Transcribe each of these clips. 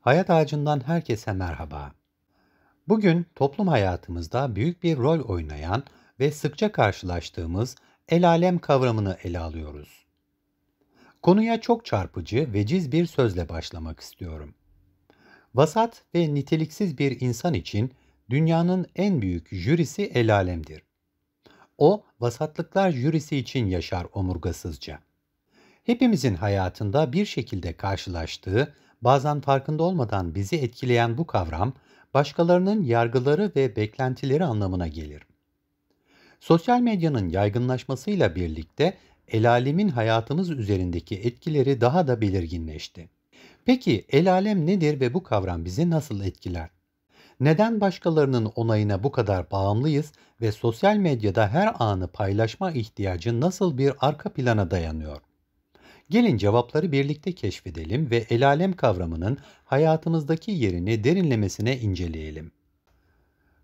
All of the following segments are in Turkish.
Hayat Ağacından herkese merhaba. Bugün toplum hayatımızda büyük bir rol oynayan ve sıkça karşılaştığımız el alem kavramını ele alıyoruz. Konuya çok çarpıcı, veciz bir sözle başlamak istiyorum. Vasat ve niteliksiz bir insan için dünyanın en büyük jürisi el alemdir. O, vasatlıklar jürisi için yaşar omurgasızca. Hepimizin hayatında bir şekilde karşılaştığı Bazen farkında olmadan bizi etkileyen bu kavram, başkalarının yargıları ve beklentileri anlamına gelir. Sosyal medyanın yaygınlaşmasıyla birlikte el alemin hayatımız üzerindeki etkileri daha da belirginleşti. Peki el alem nedir ve bu kavram bizi nasıl etkiler? Neden başkalarının onayına bu kadar bağımlıyız ve sosyal medyada her anı paylaşma ihtiyacı nasıl bir arka plana dayanıyor? Gelin cevapları birlikte keşfedelim ve elalem kavramının hayatımızdaki yerini derinlemesine inceleyelim.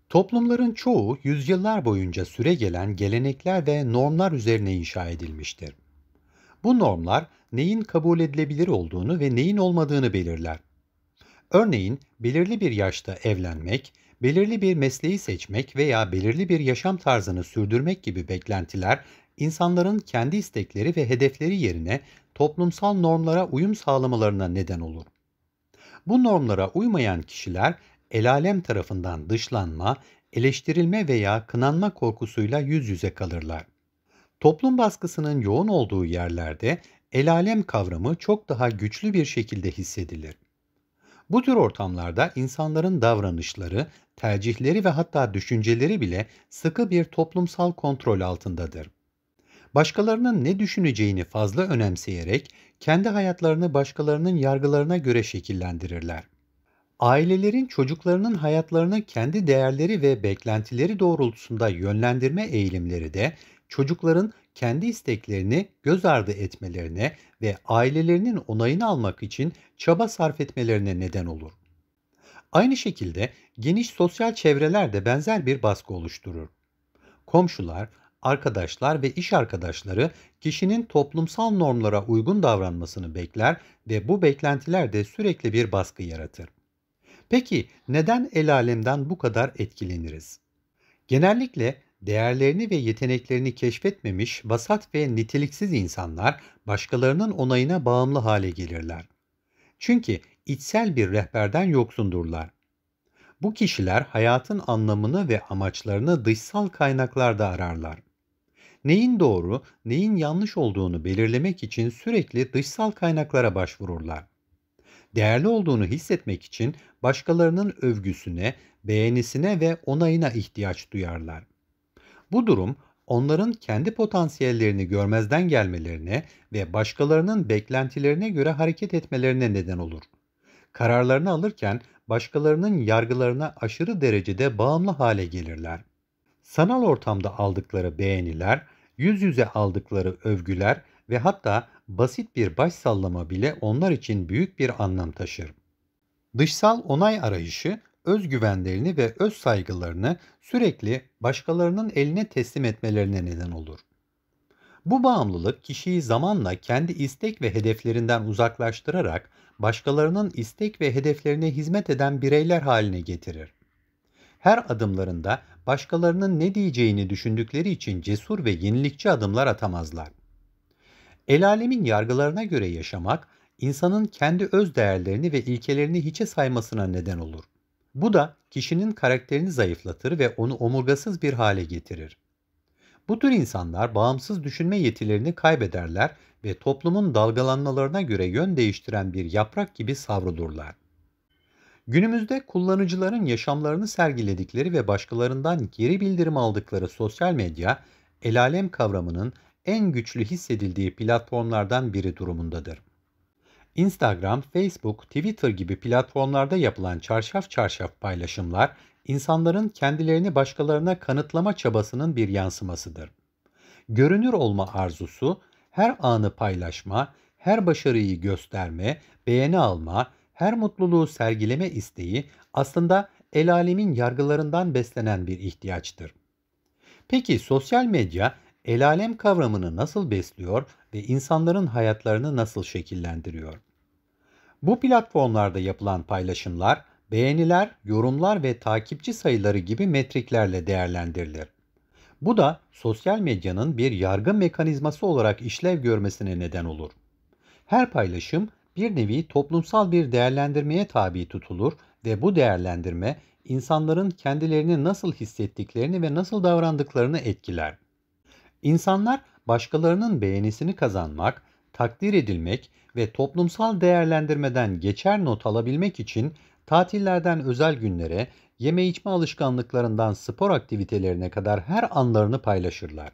Toplumların çoğu yüzyıllar boyunca süre gelen gelenekler ve normlar üzerine inşa edilmiştir. Bu normlar neyin kabul edilebilir olduğunu ve neyin olmadığını belirler. Örneğin belirli bir yaşta evlenmek, belirli bir mesleği seçmek veya belirli bir yaşam tarzını sürdürmek gibi beklentiler insanların kendi istekleri ve hedefleri yerine toplumsal normlara uyum sağlamalarına neden olur. Bu normlara uymayan kişiler elalem tarafından dışlanma, eleştirilme veya kınanma korkusuyla yüz yüze kalırlar. Toplum baskısının yoğun olduğu yerlerde elalem kavramı çok daha güçlü bir şekilde hissedilir. Bu tür ortamlarda insanların davranışları, tercihleri ve hatta düşünceleri bile sıkı bir toplumsal kontrol altındadır başkalarının ne düşüneceğini fazla önemseyerek kendi hayatlarını başkalarının yargılarına göre şekillendirirler. Ailelerin çocuklarının hayatlarını kendi değerleri ve beklentileri doğrultusunda yönlendirme eğilimleri de çocukların kendi isteklerini göz ardı etmelerine ve ailelerinin onayını almak için çaba sarf etmelerine neden olur. Aynı şekilde geniş sosyal çevreler de benzer bir baskı oluşturur. Komşular, arkadaşlar ve iş arkadaşları kişinin toplumsal normlara uygun davranmasını bekler ve bu beklentiler de sürekli bir baskı yaratır. Peki neden el alemden bu kadar etkileniriz? Genellikle değerlerini ve yeteneklerini keşfetmemiş vasat ve niteliksiz insanlar başkalarının onayına bağımlı hale gelirler. Çünkü içsel bir rehberden yoksundurlar. Bu kişiler hayatın anlamını ve amaçlarını dışsal kaynaklarda ararlar neyin doğru, neyin yanlış olduğunu belirlemek için sürekli dışsal kaynaklara başvururlar. Değerli olduğunu hissetmek için başkalarının övgüsüne, beğenisine ve onayına ihtiyaç duyarlar. Bu durum onların kendi potansiyellerini görmezden gelmelerine ve başkalarının beklentilerine göre hareket etmelerine neden olur. Kararlarını alırken başkalarının yargılarına aşırı derecede bağımlı hale gelirler. Sanal ortamda aldıkları beğeniler Yüz yüze aldıkları övgüler ve hatta basit bir baş sallama bile onlar için büyük bir anlam taşır. Dışsal onay arayışı özgüvenlerini ve öz saygılarını sürekli başkalarının eline teslim etmelerine neden olur. Bu bağımlılık kişiyi zamanla kendi istek ve hedeflerinden uzaklaştırarak başkalarının istek ve hedeflerine hizmet eden bireyler haline getirir. Her adımlarında başkalarının ne diyeceğini düşündükleri için cesur ve yenilikçi adımlar atamazlar. El alemin yargılarına göre yaşamak, insanın kendi öz değerlerini ve ilkelerini hiçe saymasına neden olur. Bu da kişinin karakterini zayıflatır ve onu omurgasız bir hale getirir. Bu tür insanlar bağımsız düşünme yetilerini kaybederler ve toplumun dalgalanmalarına göre yön değiştiren bir yaprak gibi savrulurlar. Günümüzde kullanıcıların yaşamlarını sergiledikleri ve başkalarından geri bildirim aldıkları sosyal medya, el alem kavramının en güçlü hissedildiği platformlardan biri durumundadır. Instagram, Facebook, Twitter gibi platformlarda yapılan çarşaf çarşaf paylaşımlar, insanların kendilerini başkalarına kanıtlama çabasının bir yansımasıdır. Görünür olma arzusu, her anı paylaşma, her başarıyı gösterme, beğeni alma, her mutluluğu sergileme isteği aslında el alemin yargılarından beslenen bir ihtiyaçtır. Peki sosyal medya el alem kavramını nasıl besliyor ve insanların hayatlarını nasıl şekillendiriyor? Bu platformlarda yapılan paylaşımlar, beğeniler, yorumlar ve takipçi sayıları gibi metriklerle değerlendirilir. Bu da sosyal medyanın bir yargı mekanizması olarak işlev görmesine neden olur. Her paylaşım bir nevi toplumsal bir değerlendirmeye tabi tutulur ve bu değerlendirme insanların kendilerini nasıl hissettiklerini ve nasıl davrandıklarını etkiler. İnsanlar başkalarının beğenisini kazanmak, takdir edilmek ve toplumsal değerlendirmeden geçer not alabilmek için tatillerden özel günlere, yeme içme alışkanlıklarından spor aktivitelerine kadar her anlarını paylaşırlar.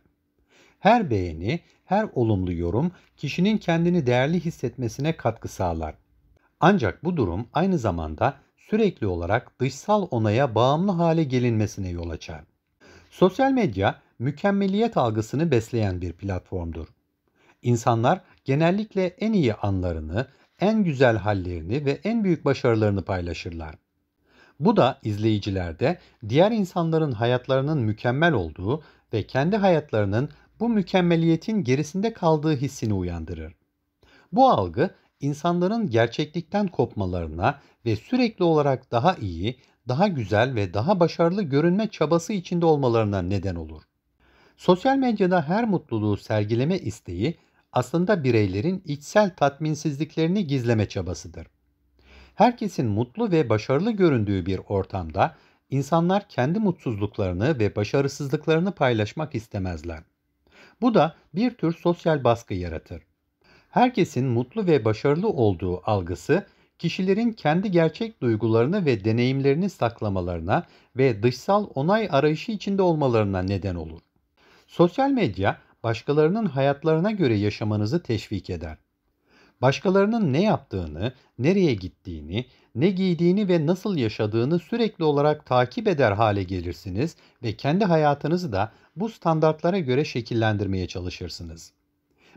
Her beğeni, her olumlu yorum kişinin kendini değerli hissetmesine katkı sağlar. Ancak bu durum aynı zamanda sürekli olarak dışsal onaya bağımlı hale gelinmesine yol açar. Sosyal medya mükemmeliyet algısını besleyen bir platformdur. İnsanlar genellikle en iyi anlarını, en güzel hallerini ve en büyük başarılarını paylaşırlar. Bu da izleyicilerde diğer insanların hayatlarının mükemmel olduğu ve kendi hayatlarının bu mükemmeliyetin gerisinde kaldığı hissini uyandırır. Bu algı insanların gerçeklikten kopmalarına ve sürekli olarak daha iyi, daha güzel ve daha başarılı görünme çabası içinde olmalarına neden olur. Sosyal medyada her mutluluğu sergileme isteği aslında bireylerin içsel tatminsizliklerini gizleme çabasıdır. Herkesin mutlu ve başarılı göründüğü bir ortamda insanlar kendi mutsuzluklarını ve başarısızlıklarını paylaşmak istemezler. Bu da bir tür sosyal baskı yaratır. Herkesin mutlu ve başarılı olduğu algısı kişilerin kendi gerçek duygularını ve deneyimlerini saklamalarına ve dışsal onay arayışı içinde olmalarına neden olur. Sosyal medya başkalarının hayatlarına göre yaşamanızı teşvik eder başkalarının ne yaptığını, nereye gittiğini, ne giydiğini ve nasıl yaşadığını sürekli olarak takip eder hale gelirsiniz ve kendi hayatınızı da bu standartlara göre şekillendirmeye çalışırsınız.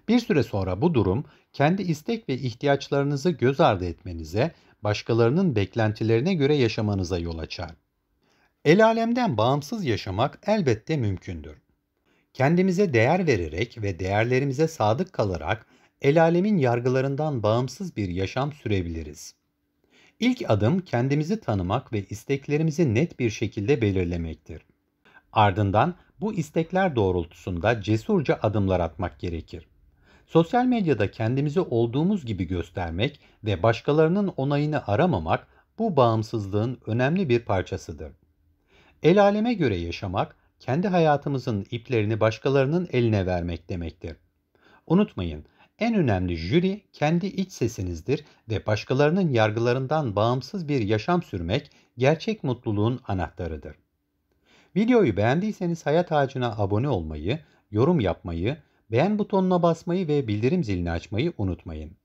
Bir süre sonra bu durum kendi istek ve ihtiyaçlarınızı göz ardı etmenize, başkalarının beklentilerine göre yaşamanıza yol açar. El alemden bağımsız yaşamak elbette mümkündür. Kendimize değer vererek ve değerlerimize sadık kalarak el alemin yargılarından bağımsız bir yaşam sürebiliriz. İlk adım kendimizi tanımak ve isteklerimizi net bir şekilde belirlemektir. Ardından bu istekler doğrultusunda cesurca adımlar atmak gerekir. Sosyal medyada kendimizi olduğumuz gibi göstermek ve başkalarının onayını aramamak bu bağımsızlığın önemli bir parçasıdır. El aleme göre yaşamak, kendi hayatımızın iplerini başkalarının eline vermek demektir. Unutmayın, en önemli jüri kendi iç sesinizdir ve başkalarının yargılarından bağımsız bir yaşam sürmek gerçek mutluluğun anahtarıdır. Videoyu beğendiyseniz hayat ağacına abone olmayı, yorum yapmayı, beğen butonuna basmayı ve bildirim zilini açmayı unutmayın.